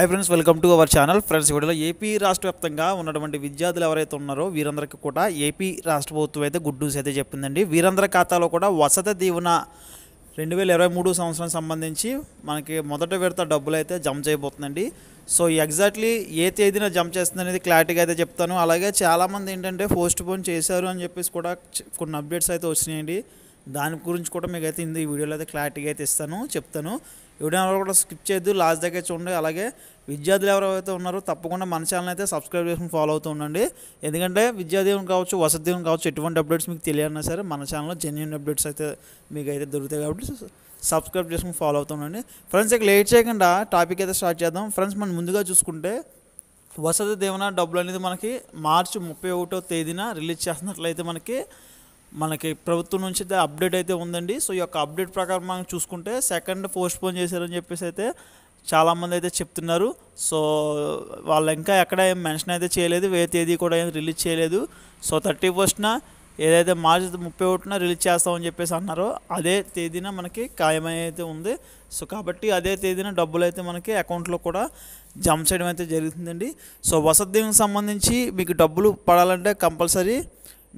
high friends welcome to our channel friends వీడియోలో AP రాష్ట్ర వ్యాప్తంగా ఉన్నటువంటి విద్యార్థులు ఎవరైతే ఉన్నారో వీరందరికీ కూడా ఏపీ రాష్ట్ర ప్రభుత్వం అయితే గుడ్ న్యూస్ అయితే చెప్పిందండి వీరందరి ఖాతాలో కూడా వసతి దీవెన రెండు వేల ఇరవై మూడు సంవత్సరం సంబంధించి మనకి మొదట విడత డబ్బులు అయితే జమ చేయబోతుందండి సో ఎగ్జాక్ట్లీ ఏ తేదీన జమ చేస్తుంది అనేది క్లారిటీగా అయితే చెప్తాను అలాగే చాలామంది ఏంటంటే పోస్ట్ పోన్ చేశారు అని చెప్పేసి కూడా కొన్ని అప్డేట్స్ అయితే వచ్చినాయండి దాని గురించి కూడా మీకు అయితే ఈ వీడియోలో అయితే క్లారిటీగా అయితే ఇస్తాను చెప్తాను ఎవరైనా కూడా స్కిప్ చేయొద్దు లాస్ట్ దగ్గర చూడండి అలాగే విద్యార్థులు ఎవరైతే ఉన్నారో తప్పకుండా మన ఛానల్ అయితే సబ్స్క్రైబ్ చేసుకుని ఫాలో అవుతూ ఉండండి ఎందుకంటే విద్యాదీవన్ కావచ్చు వసతిదీవన్ కావచ్చు ఎటువంటి అప్డేట్స్ మీకు తెలియనా సరే మన ఛానల్లో జెన్యున్ అప్డేట్స్ అయితే మీకు అయితే దొరుకుతాయి కాబట్టి సబ్స్క్రైబ్ చేసుకుని ఫాలో అవుతూ ఉండండి ఫ్రెండ్స్ ఇక లేట్ చేయకుండా టాపిక్ అయితే స్టార్ట్ చేద్దాం ఫ్రెండ్స్ మనం ముందుగా చూసుకుంటే వసతి దేవన డబ్బులు అనేది మనకి మార్చి ముప్పై ఒకటో తేదీన రిలీజ్ చేస్తున్నట్లయితే మనకి మనకి ప్రభుత్వం నుంచి అయితే అప్డేట్ అయితే ఉందండి సో ఈ యొక్క అప్డేట్ ప్రకారం మనం చూసుకుంటే సెకండ్ పోస్ట్ పోన్ చేశారని చెప్పేసి అయితే చాలామంది అయితే చెప్తున్నారు సో వాళ్ళు ఇంకా ఎక్కడ మెన్షన్ అయితే చేయలేదు ఏ తేదీ కూడా ఏం రిలీజ్ చేయలేదు సో థర్టీ ఫస్ట్న ఏదైతే మార్చి ముప్పై ఒకటిన రిలీజ్ చేస్తామని చెప్పేసి అన్నారో అదే తేదీన మనకి ఖాయమైతే ఉంది సో కాబట్టి అదే తేదీన డబ్బులు అయితే మనకి అకౌంట్లో కూడా జమ చేయడం అయితే జరుగుతుందండి సో వసతి వసతికి సంబంధించి మీకు డబ్బులు పడాలంటే కంపల్సరీ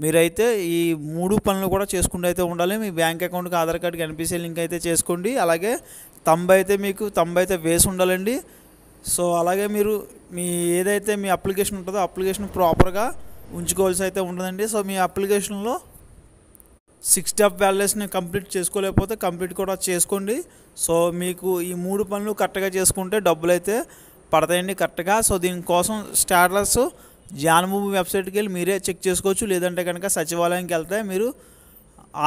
మీరైతే ఈ మూడు పనులు కూడా చేసుకుంటూ అయితే ఉండాలి మీ బ్యాంక్ అకౌంట్కి ఆధార్ కార్డ్కి ఎన్పిసి లింక్ అయితే చేసుకోండి అలాగే తంబ అయితే మీకు తంబ అయితే వేసి ఉండాలండి సో అలాగే మీరు మీ ఏదైతే మీ అప్లికేషన్ ఉంటుందో అప్లికేషన్ ప్రాపర్గా ఉంచుకోవాల్సి అయితే ఉంటుందండి సో మీ అప్లికేషన్లో సిక్స్ డాఫ్ బ్యాలెన్స్ని కంప్లీట్ చేసుకోలేకపోతే కంప్లీట్ కూడా చేసుకోండి సో మీకు ఈ మూడు పనులు కరెక్ట్గా చేసుకుంటే డబ్బులు అయితే పడతాయండి కరెక్ట్గా సో దీనికోసం స్టాటస్ జాన్భూమి వెబ్సైట్కి వెళ్ళి మీరే చెక్ చేసుకోవచ్చు లేదంటే కనుక సచివాలయంకి వెళ్తే మీరు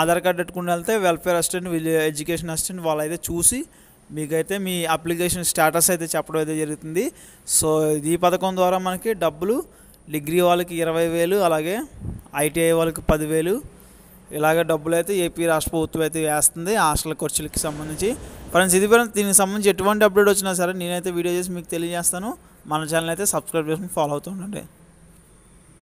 ఆధార్ కార్డు పెట్టుకుని వెళ్తే వెల్ఫేర్ అసిస్టెంట్ ఎడ్యుకేషన్ అసిస్టెంట్ వాళ్ళైతే చూసి మీకైతే మీ అప్లికేషన్ స్టేటస్ అయితే చెప్పడం అయితే జరుగుతుంది సో ఈ పథకం ద్వారా మనకి డబ్బులు డిగ్రీ వాళ్ళకి ఇరవై వేలు అలాగే ఐటీఐ వాళ్ళకి పదివేలు ఇలాగే డబ్బులు అయితే ఏపీ రాష్ట్ర ప్రభుత్వం అయితే వేస్తుంది హాస్టల్ ఖర్చులకి సంబంధించి ఫ్రెండ్స్ ఇది ఫ్రెండ్స్ దీనికి సంబంధించి ఎటువంటి అప్డేట్ వచ్చినా సరే నేనైతే వీడియో చేసి మీకు తెలియజేస్తాను మన ఛానల్ అయితే సబ్స్క్రైబ్ చేసుకుని ఫాలో అవుతూ ఉండండి